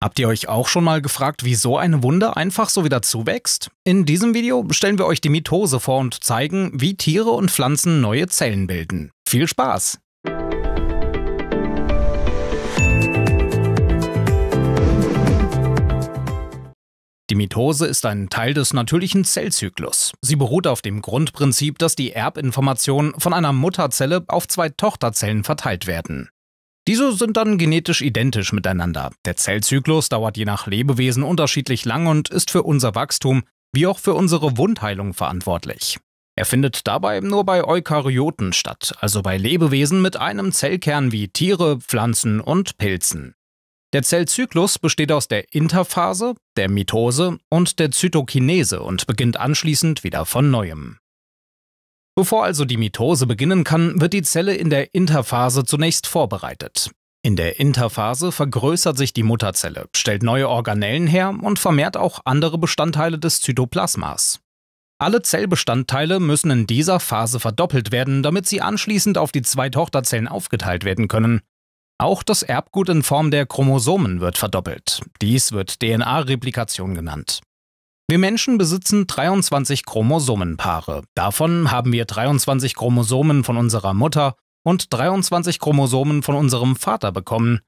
Habt ihr euch auch schon mal gefragt, wieso eine Wunde einfach so wieder zuwächst? In diesem Video stellen wir euch die Mitose vor und zeigen, wie Tiere und Pflanzen neue Zellen bilden. Viel Spaß! Die Mitose ist ein Teil des natürlichen Zellzyklus. Sie beruht auf dem Grundprinzip, dass die Erbinformationen von einer Mutterzelle auf zwei Tochterzellen verteilt werden. Diese sind dann genetisch identisch miteinander. Der Zellzyklus dauert je nach Lebewesen unterschiedlich lang und ist für unser Wachstum wie auch für unsere Wundheilung verantwortlich. Er findet dabei nur bei Eukaryoten statt, also bei Lebewesen mit einem Zellkern wie Tiere, Pflanzen und Pilzen. Der Zellzyklus besteht aus der Interphase, der Mitose und der Zytokinese und beginnt anschließend wieder von neuem. Bevor also die Mitose beginnen kann, wird die Zelle in der Interphase zunächst vorbereitet. In der Interphase vergrößert sich die Mutterzelle, stellt neue Organellen her und vermehrt auch andere Bestandteile des Zytoplasmas. Alle Zellbestandteile müssen in dieser Phase verdoppelt werden, damit sie anschließend auf die zwei Tochterzellen aufgeteilt werden können. Auch das Erbgut in Form der Chromosomen wird verdoppelt. Dies wird DNA-Replikation genannt. Wir Menschen besitzen 23 Chromosomenpaare. Davon haben wir 23 Chromosomen von unserer Mutter und 23 Chromosomen von unserem Vater bekommen.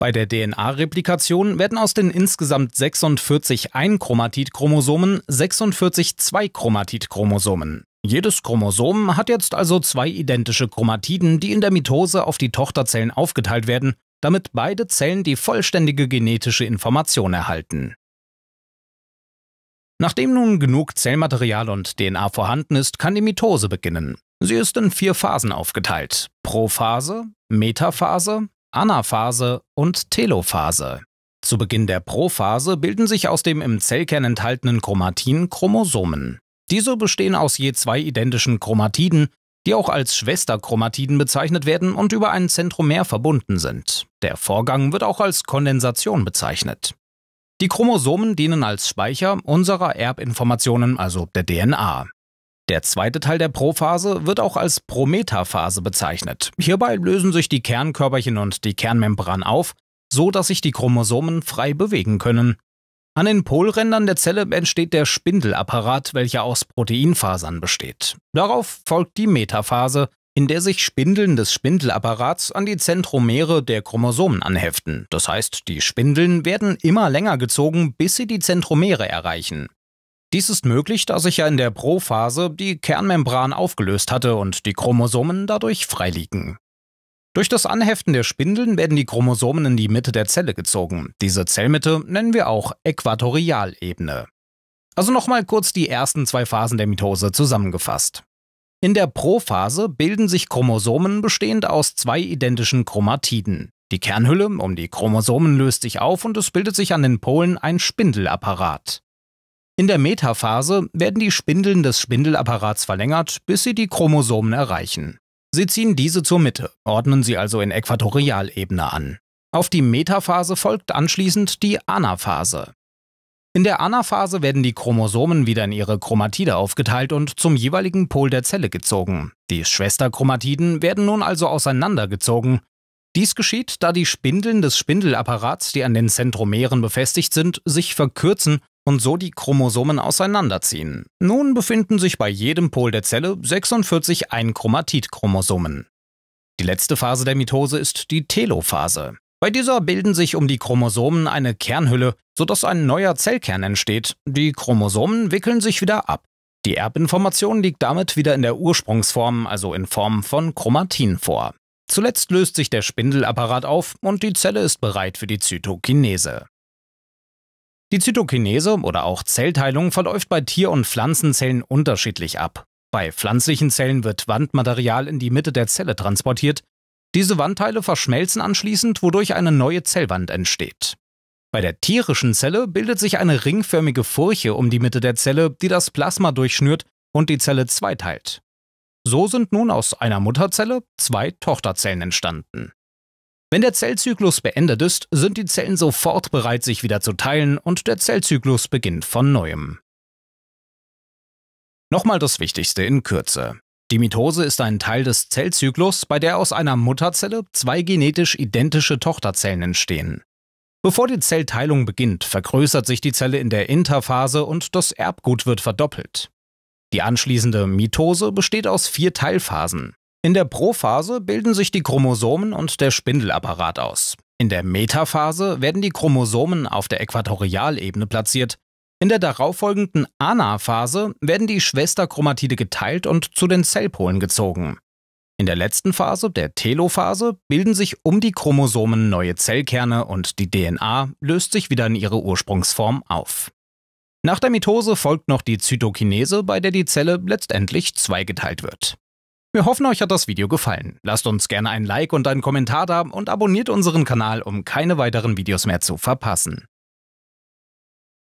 Bei der DNA-Replikation werden aus den insgesamt 46 Einchromatid-Chromosomen 46 Zweichromatid-Chromosomen. Jedes Chromosom hat jetzt also zwei identische Chromatiden, die in der Mitose auf die Tochterzellen aufgeteilt werden, damit beide Zellen die vollständige genetische Information erhalten. Nachdem nun genug Zellmaterial und DNA vorhanden ist, kann die Mitose beginnen. Sie ist in vier Phasen aufgeteilt: Prophase, Metaphase, Anaphase und Telophase. Zu Beginn der Prophase bilden sich aus dem im Zellkern enthaltenen Chromatin Chromosomen. Diese bestehen aus je zwei identischen Chromatiden, die auch als Schwesterchromatiden bezeichnet werden und über ein Zentromer verbunden sind. Der Vorgang wird auch als Kondensation bezeichnet. Die Chromosomen dienen als Speicher unserer Erbinformationen, also der DNA. Der zweite Teil der Prophase wird auch als Prometaphase bezeichnet. Hierbei lösen sich die Kernkörperchen und die Kernmembran auf, so dass sich die Chromosomen frei bewegen können. An den Polrändern der Zelle entsteht der Spindelapparat, welcher aus Proteinfasern besteht. Darauf folgt die Metaphase, in der sich Spindeln des Spindelapparats an die Zentromere der Chromosomen anheften. Das heißt, die Spindeln werden immer länger gezogen, bis sie die Zentromere erreichen. Dies ist möglich, da sich ja in der Prophase die Kernmembran aufgelöst hatte und die Chromosomen dadurch freiliegen. Durch das Anheften der Spindeln werden die Chromosomen in die Mitte der Zelle gezogen. Diese Zellmitte nennen wir auch Äquatorialebene. Also nochmal kurz die ersten zwei Phasen der Mitose zusammengefasst. In der Prophase bilden sich Chromosomen bestehend aus zwei identischen Chromatiden. Die Kernhülle um die Chromosomen löst sich auf und es bildet sich an den Polen ein Spindelapparat. In der Metaphase werden die Spindeln des Spindelapparats verlängert, bis sie die Chromosomen erreichen. Sie ziehen diese zur Mitte, ordnen sie also in Äquatorialebene an. Auf die Metaphase folgt anschließend die Anaphase. In der Anaphase werden die Chromosomen wieder in ihre Chromatide aufgeteilt und zum jeweiligen Pol der Zelle gezogen. Die Schwesterchromatiden werden nun also auseinandergezogen. Dies geschieht, da die Spindeln des Spindelapparats, die an den Zentromeren befestigt sind, sich verkürzen und so die Chromosomen auseinanderziehen. Nun befinden sich bei jedem Pol der Zelle 46 Einchromatidchromosomen. Die letzte Phase der Mitose ist die Telophase. Bei dieser bilden sich um die Chromosomen eine Kernhülle, sodass ein neuer Zellkern entsteht. Die Chromosomen wickeln sich wieder ab. Die Erbinformation liegt damit wieder in der Ursprungsform, also in Form von Chromatin vor. Zuletzt löst sich der Spindelapparat auf und die Zelle ist bereit für die Zytokinese. Die Zytokinese oder auch Zellteilung verläuft bei Tier- und Pflanzenzellen unterschiedlich ab. Bei pflanzlichen Zellen wird Wandmaterial in die Mitte der Zelle transportiert, diese Wandteile verschmelzen anschließend, wodurch eine neue Zellwand entsteht. Bei der tierischen Zelle bildet sich eine ringförmige Furche um die Mitte der Zelle, die das Plasma durchschnürt und die Zelle zweiteilt. So sind nun aus einer Mutterzelle zwei Tochterzellen entstanden. Wenn der Zellzyklus beendet ist, sind die Zellen sofort bereit, sich wieder zu teilen und der Zellzyklus beginnt von neuem. Nochmal das Wichtigste in Kürze. Die Mitose ist ein Teil des Zellzyklus, bei der aus einer Mutterzelle zwei genetisch identische Tochterzellen entstehen. Bevor die Zellteilung beginnt, vergrößert sich die Zelle in der Interphase und das Erbgut wird verdoppelt. Die anschließende Mitose besteht aus vier Teilphasen. In der Prophase bilden sich die Chromosomen und der Spindelapparat aus. In der Metaphase werden die Chromosomen auf der Äquatorialebene platziert in der darauffolgenden ANA-Phase werden die Schwesterchromatide geteilt und zu den Zellpolen gezogen. In der letzten Phase, der Telophase, bilden sich um die Chromosomen neue Zellkerne und die DNA löst sich wieder in ihre Ursprungsform auf. Nach der Mitose folgt noch die Zytokinese, bei der die Zelle letztendlich zweigeteilt wird. Wir hoffen, euch hat das Video gefallen. Lasst uns gerne ein Like und einen Kommentar da und abonniert unseren Kanal, um keine weiteren Videos mehr zu verpassen.